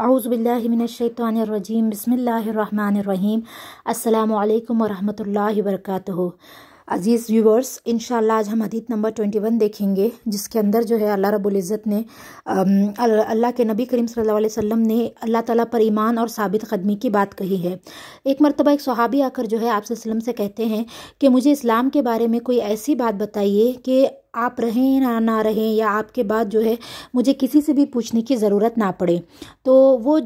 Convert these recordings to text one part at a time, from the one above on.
अज़बिल्लिमिनशैतरजीम बसमीम अल्लाम वरहमल वर्क अज़ीज़ व्यूवर्स इन आज हम हदीत नंबर ट्वेंटी वन देखेंगे जिसके अंदर जो है अल्लाह रबुल्ज़त ने अल्लाह के नबी करीम सल्लल्लाहु अलैहि वसल्लम ने अल्लाह ताला पर ईमान और साबित कदमी की बात कही है एक मरतबा एक सहाबी आकर जो है आप से कहते हैं कि मुझे इस्लाम के बारे में कोई ऐसी बात बताइए कि आप रहें ना ना रहें या आपके बाद जो है मुझे किसी से भी पूछने की ज़रूरत ना पड़े तो वो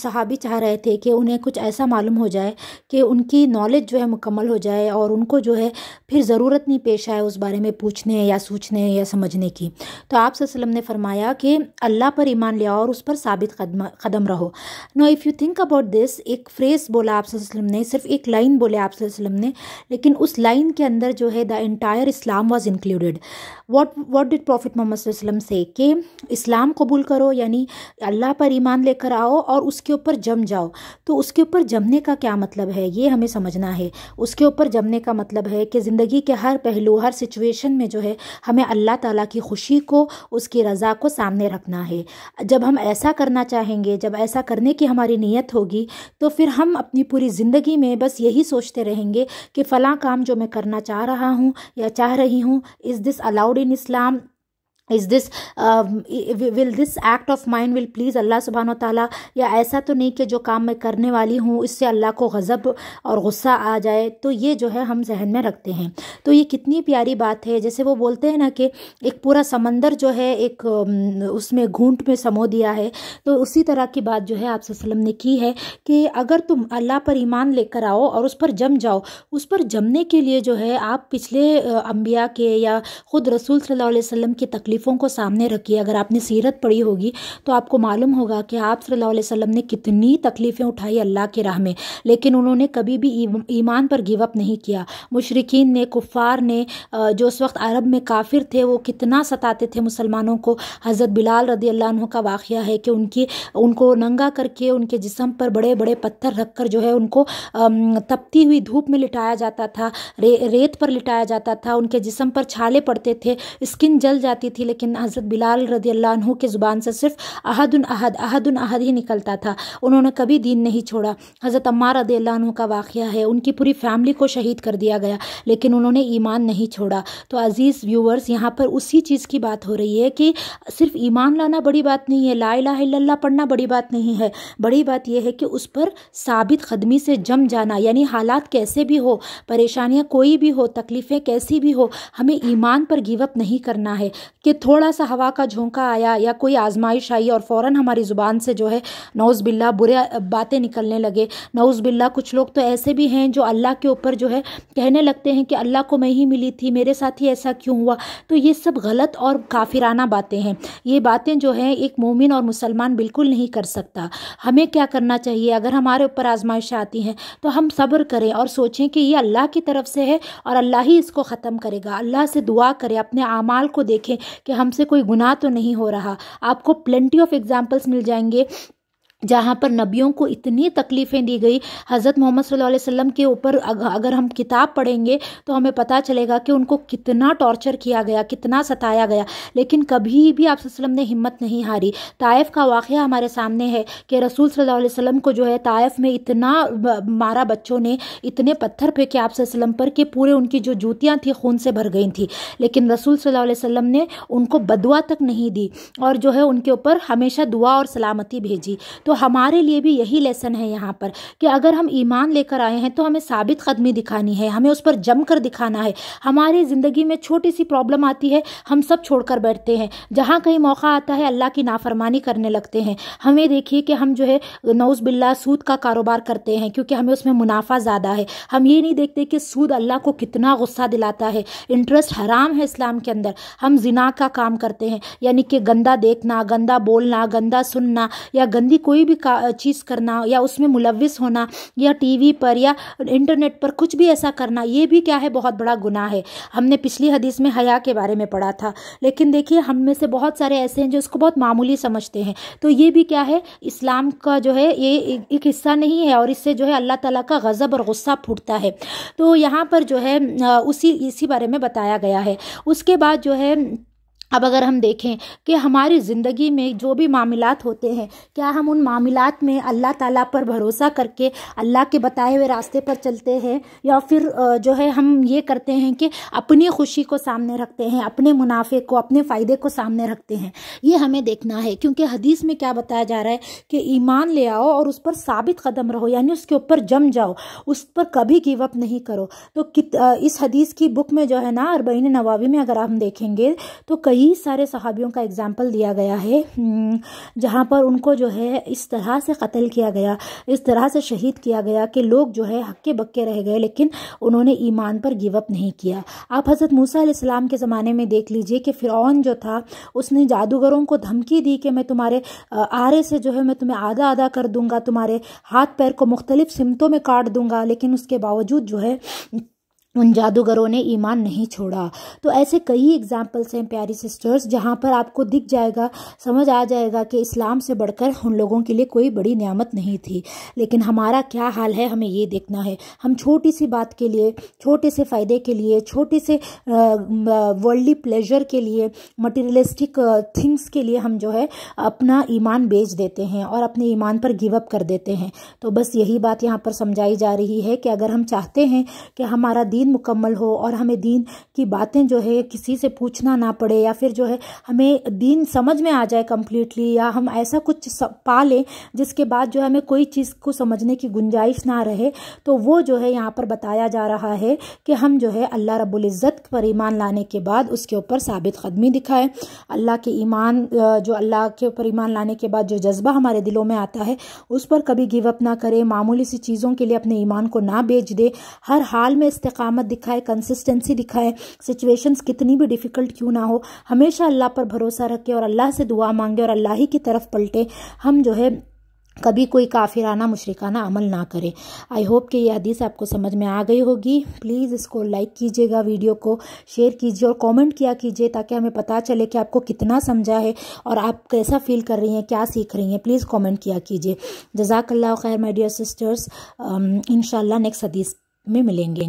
सहाबी चाह रहे थे कि उन्हें कुछ ऐसा मालूम हो जाए कि उनकी नॉलेज जो है मुकम्मल हो जाए और उनको जो है फिर ज़रूरत नहीं पेश आए उस बारे में पूछने या सोचने या समझने की तो आप सल्लम ने फरमाया कि अल्लाह पर ईमान लिया और उस पर साबित कदम कदम रहो no if you think about this एक फ्रेज़ बोला आप सल्लम ने सिर्फ एक लाइन बोले आप सल्लम ने लेकिन उस लाइन के अंदर जो है the entire Islam was included what what did prophet Muhammad वसलम से कि इस्लाम कबूल करो यानी अल्लाह पर ईमान लेकर आओ और उसके ऊपर जम जाओ तो उसके ऊपर जमने का क्या मतलब है ये हमें समझना है उसके ऊपर जमने का मतलब है कि ज़िंदगी के हर पहलू हर सिचुएशन में जो है हमें अल्लाह ताला की खुशी को उसकी रज़ा को सामने रखना है जब हम ऐसा करना चाहेंगे जब ऐसा करने की हमारी नीयत होगी तो फिर हम अपनी पूरी ज़िंदगी में बस यही सोचते रहेंगे कि फ़लाँ काम जो मैं करना चाह रहा हूँ या चाह रही हूँ इस दिस আলাউদ্দিন ইসলাম is this will this act of mind will please अल्लाह सुबहान तला या ऐसा तो नहीं कि जो काम मैं करने वाली हूँ इससे अल्लाह को गज़ब और गुस्सा आ जाए तो ये जो है हम जहन में रखते हैं तो ये कितनी प्यारी बात है जैसे वो बोलते हैं ना कि एक पूरा समंदर जो है एक उसमें घूंट में समो दिया है तो उसी तरह की बात जो है आप वसलम ने की है कि अगर तुम अल्लाह पर ईमान लेकर आओ और उस पर जम जाओ उस पर जमने के लिए जो है आप पिछले अम्बिया के या ख़ुद रसूल सल्ला वसम की तकलीफ तकलीफ़ों को सामने रखी अगर आपने सीरत पढ़ी होगी तो आपको मालूम होगा कि आप सल्ला ने कितनी तकलीफ़ें उठाई अल्लाह के राह में लेकिन उन्होंने कभी भी ईमान पर गिवअप नहीं किया मुशरकिन ने कुफ़ार ने जो उस वक्त अरब में काफिर थे वो कितना सताते थे मुसलमानों को हज़रत बिलाल रदी अल्लाह का वाक़ है कि उनकी उनको नंगा करके उनके जिसम पर बड़े बड़े पत्थर रखकर जो है उनको तपती हुई धूप में लिटाया जाता था रे, रेत पर लिटाया जाता था उनके जिसम पर छाले पड़ते थे स्किन जल जाती थी लेकिन हज़रत बिलाल रदी अल्लाह के ज़ुबान से सिर्फ अहदन अहद अहदन अहद ही निकलता था उन्होंने कभी दीन नहीं छोड़ा हज़रत अम्मा रदी अल्लाह का वाक़ है उनकी पूरी फैमिली को शहीद कर दिया गया लेकिन उन्होंने ईमान नहीं छोड़ा तो अज़ीज़ व्यूवर्स यहाँ पर उसी चीज़ की बात हो रही है कि सिर्फ ईमान लाना बड़ी बात नहीं है ला लाला पढ़ना बड़ी बात नहीं है बड़ी बात यह है कि उस पर साबित कदमी से जम जाना यानी हालात कैसे भी हो परेशानियाँ कोई भी हो तकलीफ़ें कैसी भी हो हमें ईमान पर गिवअप नहीं करना है कि थोड़ा सा हवा का झोंका आया या कोई आजमाइश आई और फ़ौरन हमारी ज़ुबान से जो है नौज़ बिल्ला बुरे बातें निकलने लगे नौज़ बिल्ला कुछ लोग तो ऐसे भी हैं जो अल्लाह के ऊपर जो है कहने लगते हैं कि अल्लाह को मैं ही मिली थी मेरे साथ ही ऐसा क्यों हुआ तो ये सब गलत और काफिराना बातें हैं ये बातें जो हैं एक मोमिन और मुसलमान बिल्कुल नहीं कर सकता हमें क्या करना चाहिए अगर हमारे ऊपर आजमाइश आती हैं तो हम सब्र करें और सोचें कि ये अल्लाह की तरफ से है और अल्लाह ही इसको ख़त्म करेगा अल्लाह से दुआ करें अपने अमाल को देखें कि हमसे कोई गुनाह तो नहीं हो रहा आपको प्लेंटी ऑफ एग्जाम्पल्स मिल जाएंगे जहाँ पर नबियों को इतनी तकलीफ़ें दी गई हज़रत मोहम्मद सल्लल्लाहु अलैहि वसल्लम के ऊपर अगर हम किताब पढ़ेंगे तो हमें पता चलेगा कि उनको कितना टॉर्चर किया गया कितना सताया गया लेकिन कभी भी आप वसल्लम ने हिम्मत नहीं हारी ताइफ का वाक़ हमारे सामने है कि रसूल सल्लल्लाहु अलैहि वसल्लम को जो है ताइफ में इतना मारा बच्चों ने इतने पत्थर फेंके आप वसल्लम पर कि पूरे उनकी जो जूतियाँ थी खून से भर गई थी लेकिन रसूल सल्लल्लाहु वसम ने उनको बदवा तक नहीं दी और जो है उनके ऊपर हमेशा दुआ और सलामती भेजी तो हमारे लिए भी यही लेसन है यहाँ पर कि अगर हम ईमान लेकर आए हैं तो हमें साबित कदमी दिखानी है हमें उस पर जम कर दिखाना है हमारी ज़िंदगी में छोटी सी प्रॉब्लम आती है हम सब छोड़कर बैठते हैं जहाँ कहीं मौका आता है अल्लाह की नाफरमानी करने लगते हैं हमें देखिए कि हम जो है नौज बिल्ला सूद का कारोबार करते हैं क्योंकि हमें उसमें मुनाफा ज़्यादा है हम ये नहीं देखते कि सूद अल्लाह को कितना गुस्सा दिलाता है इंटरेस्ट हराम है इस्लाम के अंदर हम जिना का काम करते हैं यानी कि गंदा देखना गंदा बोलना गंदा सुनना या गंदी कोई कोई भी चीज़ करना या उसमें मुलविस होना या टीवी पर या इंटरनेट पर कुछ भी ऐसा करना ये भी क्या है बहुत बड़ा गुनाह है हमने पिछली हदीस में हया के बारे में पढ़ा था लेकिन देखिए हम में से बहुत सारे ऐसे हैं जो इसको बहुत मामूली समझते हैं तो ये भी क्या है इस्लाम का जो है ये एक हिस्सा नहीं है और इससे जो है अल्लाह तला का गज़ब और गुस्सा फूटता है तो यहाँ पर जो है उसी इसी बारे में बताया गया है उसके बाद जो है अब अगर हम देखें कि हमारी ज़िंदगी में जो भी मामलात होते हैं क्या हम उन मामलात में अल्लाह ताला पर भरोसा करके अल्लाह के बताए हुए रास्ते पर चलते हैं या फिर जो है हम ये करते हैं कि अपनी खुशी को सामने रखते हैं अपने मुनाफे को अपने फ़ायदे को सामने रखते हैं ये हमें देखना है क्योंकि हदीस में क्या बताया जा रहा है कि ईमान ले आओ और उस पर साबित कदम रहो यानी उसके ऊपर जम जाओ उस पर कभी गिव अप नहीं करो तो इस हदीस की बुक में जो है ना अरबईन नवाबी में अगर हम देखेंगे तो कई कई सारे सहाबियों का एग्ज़ाम्पल दिया गया है हम्म, जहाँ पर उनको जो है इस तरह से कत्ल किया गया इस तरह से शहीद किया गया कि लोग जो है हक्के बक्के रह गए लेकिन उन्होंने ईमान पर गिवअप नहीं किया आप हज़रत मूसा इस्लाम के ज़माने में देख लीजिए कि फ़िरौन जो था उसने जादूगरों को धमकी दी कि मैं तुम्हारे आरे से जो है मैं तुम्हें आधा आधा कर दूंगा तुम्हारे हाथ पैर को मुख्तलिफ सिमतों में काट दूंगा लेकिन उसके बावजूद जो है उन जादूगरों ने ईमान नहीं छोड़ा तो ऐसे कई एग्जाम्पल्स हैं प्यारी सिस्टर्स जहाँ पर आपको दिख जाएगा समझ आ जाएगा कि इस्लाम से बढ़कर उन लोगों के लिए कोई बड़ी नियामत नहीं थी लेकिन हमारा क्या हाल है हमें ये देखना है हम छोटी सी बात के लिए छोटे से फ़ायदे के लिए छोटे से वर्ल्डली प्लेजर के लिए मटेरियलिस्टिक थिंग्स के लिए हम जो है अपना ईमान बेच देते हैं और अपने ईमान पर गिवअप कर देते हैं तो बस यही बात यहाँ पर समझाई जा रही है कि अगर हम चाहते हैं कि हमारा दिन दिन मुकम्मल हो और हमें दीन की बातें जो है किसी से पूछना ना पड़े या फिर जो है हमें दीन समझ में आ जाए कम्प्लीटली या हम ऐसा कुछ पा लें जिसके बाद जो है हमें कोई चीज़ को समझने की गुंजाइश ना रहे तो वो जो है यहाँ पर बताया जा रहा है कि हम जो है अल्लाह रबुल्ज़त पर ईमान लाने के बाद उसके ऊपर साबित कदमी दिखाएं अल्लाह के ईमान जो अल्लाह के ऊपर ईमान लाने के बाद जो जज्बा हमारे दिलों में आता है उस पर कभी गिवअप ना करें मामूली सी चीज़ों के लिए अपने ईमान को ना बेच दे हर हाल में इस्तकाम इस्तकामत दिखाए कंसिस्टेंसी दिखाए सिचुएशंस कितनी भी डिफ़िकल्ट क्यों ना हो हमेशा अल्लाह पर भरोसा रखें और अल्लाह से दुआ मांगे और अल्लाह ही की तरफ पलटे हम जो है कभी कोई काफिराना मुशरकाना अमल ना करे आई होप कि ये हदीस आपको समझ में आ गई होगी प्लीज़ इसको लाइक कीजिएगा वीडियो को शेयर कीजिए और कमेंट किया कीजिए ताकि हमें पता चले कि आपको कितना समझा है और आप कैसा फील कर रही हैं क्या सीख रही हैं प्लीज़ कमेंट किया कीजिए जजाकल्ला खैर my dear sisters in next हदीस में मिलेंगे